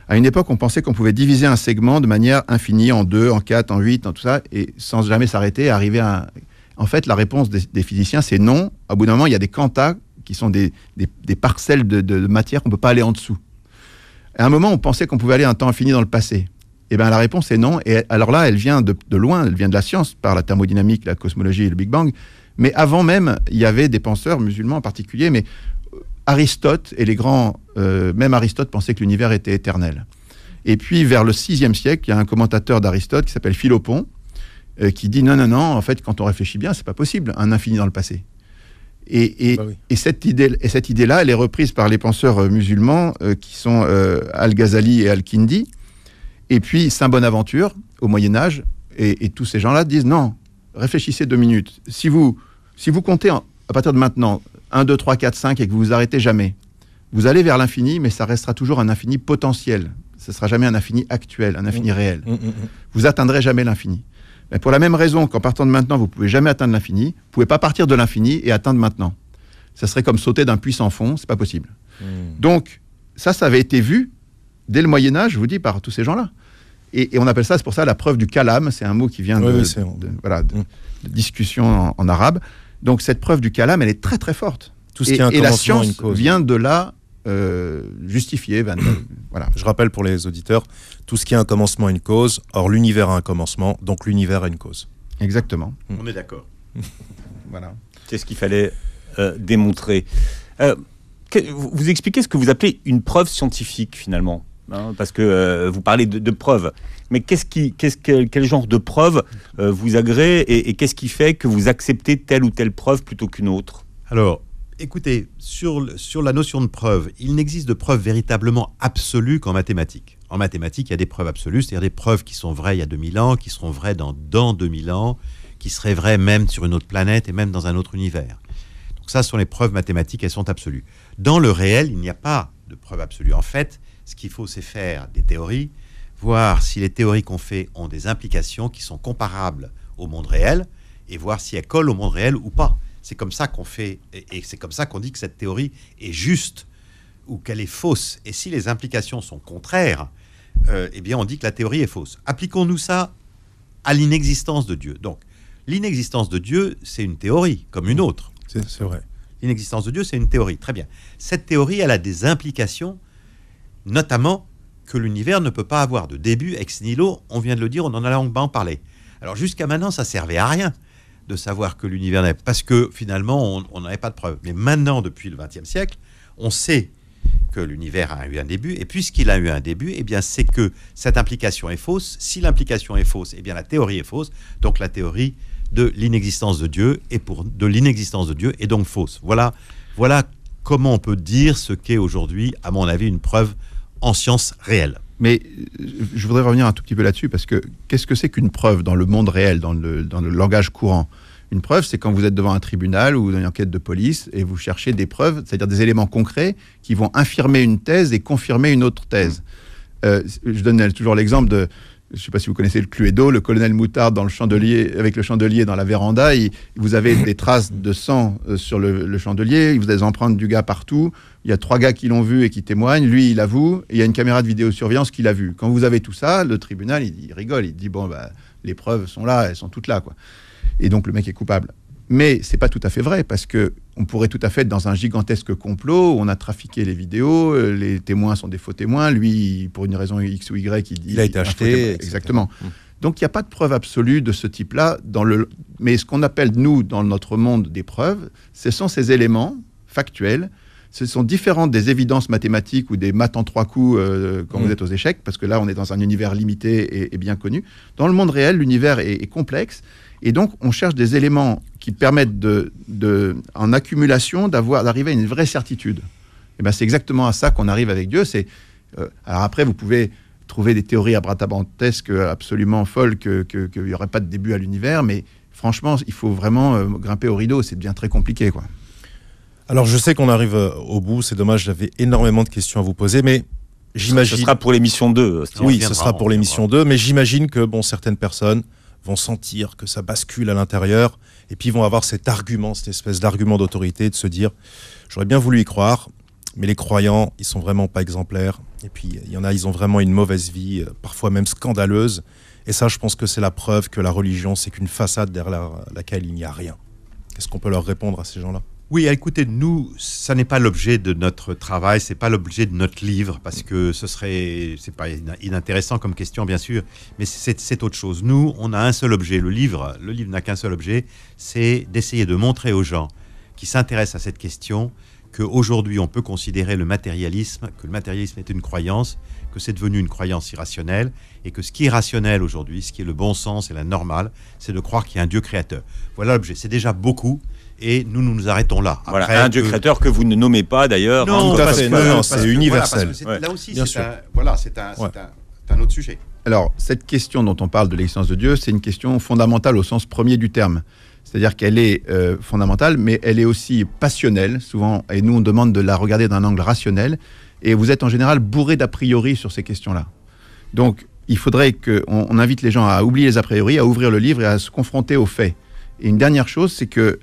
À une époque, on pensait qu'on pouvait diviser un segment de manière infinie en deux, en 4 en 8 en tout ça, et sans jamais s'arrêter, arriver à. En fait, la réponse des, physiciens, c'est non. Au bout d'un moment, il y a des quantas qui sont des, parcelles de, de matière qu'on ne peut pas aller en dessous. À un moment, on pensait qu'on pouvait aller un temps infini dans le passé. Eh bien, la réponse est non. Et alors là, elle vient de, loin, elle vient de la science, par la thermodynamique, la cosmologie et le Big Bang. Mais avant même, il y avait des penseurs musulmans en particulier, mais euh, Aristote et les grands, euh, même Aristote pensait que l'univers était éternel. Et puis, vers le VIe siècle, il y a un commentateur d'Aristote qui s'appelle Philopon, euh, qui dit non, non, non, en fait, quand on réfléchit bien, c'est pas possible, un infini dans le passé. Bah et, cette idée, cette idée-là, elle est reprise par les penseurs euh, musulmans euh, qui sont euh, Al-Ghazali et Al-Kindi. Et puis Saint Bonaventure, au Moyen Âge, et, tous ces gens-là disent non, réfléchissez deux minutes. Si vous, si vous comptez à partir de maintenant 1, 2, 3, 4, 5 et que vous vous arrêtez jamais, vous allez vers l'infini, mais ça restera toujours un infini potentiel. Ce ne sera jamais un infini actuel, un infini mm. réel. Mm, mm, vous atteindrez jamais l'infini. Mais pour la même raison qu'en partant de maintenant, vous pouvez jamais atteindre l'infini, vous pouvez pas partir de l'infini et atteindre maintenant. Ça serait comme sauter d'un puits sans fond, c'est pas possible. Hmm. Donc ça, ça avait été vu dès le Moyen Âge, je vous dis, par tous ces gens-là. Et, on appelle ça, c'est pour ça, la preuve du kalam. C'est un mot qui vient hmm. de, discussion en, arabe. Donc cette preuve du calam elle est très très forte. Tout et, la science vient de là euh, justifié. Ben, euh, voilà. Je rappelle pour les auditeurs, tout ce qui a un commencement a une cause. Or, l'univers a un commencement, donc l'univers a une cause. Exactement. Hmm. On est d'accord. voilà. C'est ce qu'il fallait euh, démontrer. vous expliquez ce que vous appelez une preuve scientifique, finalement. Hein, parce que vous parlez de, preuves. Mais quest qui, quel genre de preuve vous agrée et, et qu'est-ce qui fait que vous acceptez telle ou telle preuve plutôt qu'une autre Alors, écoutez, sur, la notion de preuve, il n'existe de preuve véritablement absolue qu'en mathématiques. En mathématiques, il y a des preuves absolues, c'est-à-dire des preuves qui sont vraies il y a 2000 ans, qui seront vraies dans, dans 2000 ans, qui seraient vraies même sur une autre planète et même dans un autre univers. Donc ça, ce sont les preuves mathématiques, elles sont absolues. Dans le réel, il n'y a pas de preuve absolue. En fait, ce qu'il faut, c'est faire des théories, voir si les théories qu'on fait ont des implications qui sont comparables au monde réel, et voir si elles collent au monde réel ou pas. C'est comme ça qu'on fait, et, c'est comme ça qu'on dit que cette théorie est juste ou qu'elle est fausse. Et si les implications sont contraires, euh, eh bien, on dit que la théorie est fausse. Appliquons-nous ça à l'inexistence de Dieu. Donc, l'inexistence de Dieu, c'est une théorie, comme une autre. C'est vrai. L'inexistence de Dieu, c'est une théorie. Très bien. Cette théorie, elle a des implications, notamment que l'univers ne peut pas avoir de début ex nihilo. On vient de le dire, on en a longuement parlé. Alors, jusqu'à maintenant, ça servait à rien de savoir que l'univers n'est parce que finalement on n'avait pas de preuve. Mais maintenant, depuis le XXe siècle, on sait que l'univers a eu un début. Et puisqu'il a eu un début, eh bien c'est que cette implication est fausse. Si l'implication est fausse, eh bien la théorie est fausse. Donc la théorie de l'inexistence de Dieu est pour de l'inexistence de Dieu est donc fausse. Voilà, voilà comment on peut dire ce qu'est aujourd'hui, à mon avis, une preuve en science réelle. Mais euh, je voudrais revenir un tout petit peu là-dessus, parce que qu'est-ce que c'est qu'une preuve dans le monde réel, dans le, langage courant Une preuve, c'est quand vous êtes devant un tribunal ou dans une enquête de police et vous cherchez des preuves, c'est-à-dire des éléments concrets qui vont infirmer une thèse et confirmer une autre thèse. Mmh. Euh, je donne toujours l'exemple de, je ne sais pas si vous connaissez le Cluedo, le colonel Moutard dans le chandelier, avec le chandelier dans la véranda, vous avez des traces de sang euh, sur le, le, chandelier, vous avez des empreintes du gars partout, il y a trois gars qui l'ont vu et qui témoignent, lui il avoue, il y a une caméra de vidéosurveillance qui l'a vu. Quand vous avez tout ça, le tribunal il, rigole, il dit bon bah, les preuves sont là, elles sont toutes là quoi. Et donc le mec est coupable. Mais c'est pas tout à fait vrai parce que on pourrait tout à fait être dans un gigantesque complot. Où on a trafiqué les vidéos, euh, les témoins sont des faux témoins. Lui, pour une raison X ou Y, il, il a été acheté. Exactement. Hum. Donc il n'y a pas de preuve absolue de ce type-là. le... Mais ce qu'on appelle, nous, dans notre monde des preuves, ce sont ces éléments factuels ce sont différentes des évidences mathématiques ou des maths en trois coups euh, quand vous mm. êtes aux échecs, parce que là, on est dans un univers limité et, bien connu. Dans le monde réel, l'univers est, complexe. Et donc, on cherche des éléments qui permettent, de, en accumulation, d'arriver à une vraie certitude. Et ben, c'est exactement à ça qu'on arrive avec Dieu. C'est euh, alors après, vous pouvez trouver des théories abratabantesques euh, absolument folles qu'il n'y aurait pas de début à l'univers, mais franchement, il faut vraiment grimper au rideau. C'est bien très compliqué, quoi. Alors je sais qu'on arrive euh, au bout, c'est dommage, j'avais énormément de questions à vous poser, mais j'imagine... Ce sera pour l'émission 2. Euh, oui, ce sera pour l'émission 2, mais j'imagine que bon, certaines personnes vont sentir que ça bascule à l'intérieur, et puis vont avoir cet argument, cette espèce d'argument d'autorité, de se dire, j'aurais bien voulu y croire, mais les croyants, ils sont vraiment pas exemplaires, et puis il y en a, ils ont vraiment une mauvaise vie, euh, parfois même scandaleuse, et ça, je pense que c'est la preuve que la religion, c'est qu'une façade derrière laquelle il n'y a rien. Qu'est-ce qu'on peut leur répondre à ces gens-là oui, écoutez, nous, ça n'est pas l'objet de notre travail, c'est pas l'objet de notre livre, parce que ce serait, c'est pas inintéressant comme question, bien sûr, mais c'est autre chose. Nous, on a un seul objet, le livre. Le livre n'a qu'un seul objet, c'est d'essayer de montrer aux gens qui s'intéressent à cette question qu'aujourd'hui, on peut considérer le matérialisme, que le matérialisme est une croyance, que c'est devenu une croyance irrationnelle, et que ce qui est rationnel aujourd'hui, ce qui est le bon sens et la normale, c'est de croire qu'il y a un Dieu créateur. Voilà l'objet. C'est déjà beaucoup et nous, nous nous arrêtons là. voilà, un Dieu euh, créateur que vous ne nommez pas d'ailleurs. Non, hein, c'est universel. Voilà, Là aussi, c'est un, voilà, un, un, autre sujet. Alors, cette question dont on parle de l'existence de Dieu, c'est une question fondamentale au sens premier du terme. C'est-à-dire qu'elle est, euh, fondamentale, mais elle est aussi passionnelle, souvent, et nous, on demande de la regarder d'un angle rationnel, et vous êtes en général bourré d'a priori sur ces questions-là. Donc, il faudrait qu'on on invite les gens à oublier les a priori, à ouvrir le livre et à se confronter aux faits. Et une dernière chose, c'est que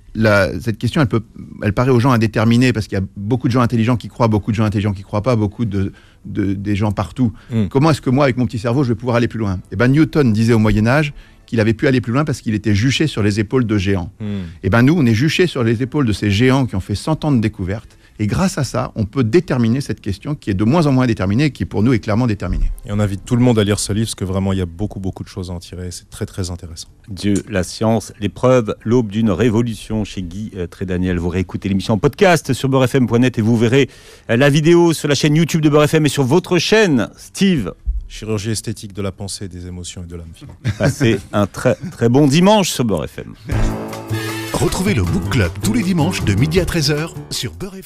cette question, elle, peut, elle paraît aux gens indéterminée parce qu'il y a beaucoup de gens intelligents qui croient, beaucoup de gens intelligents qui croient pas, beaucoup de, des gens partout. Hmm. Comment est-ce que moi, avec mon petit cerveau, je vais pouvoir aller plus loin et eh ben, Newton disait au Moyen Âge qu'il avait pu aller plus loin parce qu'il était juché sur les épaules de géants. Hmm. Et eh ben, nous, on est juché sur les épaules de ces géants qui ont fait 100 ans de découvertes et grâce à ça, on peut déterminer cette question qui est de moins en moins déterminée et qui pour nous est clairement déterminée. Et on invite tout le monde à lire ce livre parce que vraiment il y a beaucoup beaucoup de choses à en tirer. C'est très très intéressant. Dieu, la science, l'épreuve, l'aube d'une révolution chez Guy euh, Trédaniel. Vous réécoutez l'émission en podcast sur beurrefm.net et vous verrez euh, la vidéo sur la chaîne YouTube de BeurreFM et sur votre chaîne, Steve. Chirurgie esthétique de la pensée, des émotions et de l'âme. Passez un très très bon dimanche sur FM. Retrouvez le Book Club tous les dimanches de midi à 13h sur Beurre